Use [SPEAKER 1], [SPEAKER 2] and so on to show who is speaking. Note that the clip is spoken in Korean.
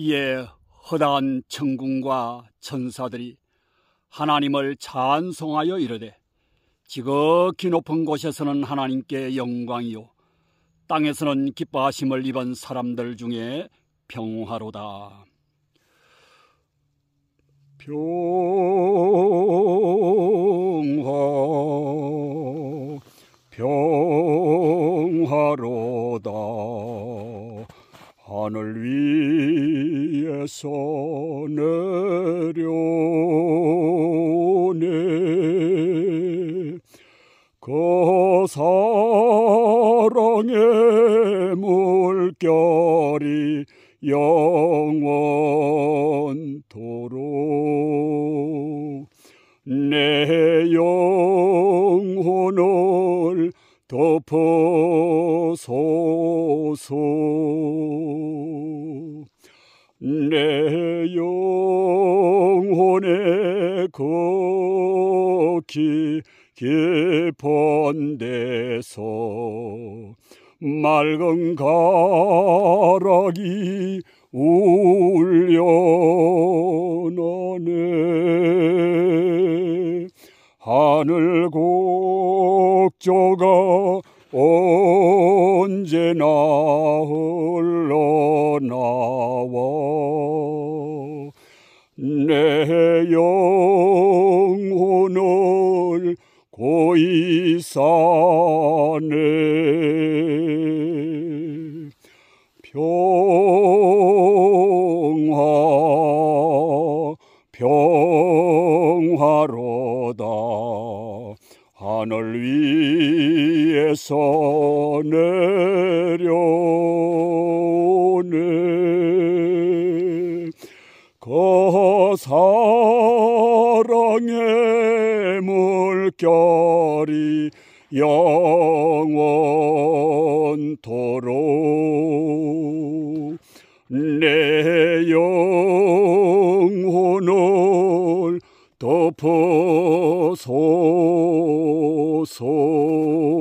[SPEAKER 1] 이에 허다한 천군과 천사들이 하나님을 찬송하여 이르되 지극히 높은 곳에서는 하나님께 영광이요 땅에서는 기뻐하심을 입은 사람들 중에 평화로다. 표 산늘 위에서 내려오네 그 사랑의 물결이 영원토록 내 영혼을 덮어소서 내 영혼의 거기 깊은 데서 맑은 가락이 울 하늘 곡조가 언제나 흘러나와 내 영혼을 고이산에 평화 평 하늘 위에서 내려오네 그 사랑의 물결이 영원토록 내 영혼을 덮어서 そ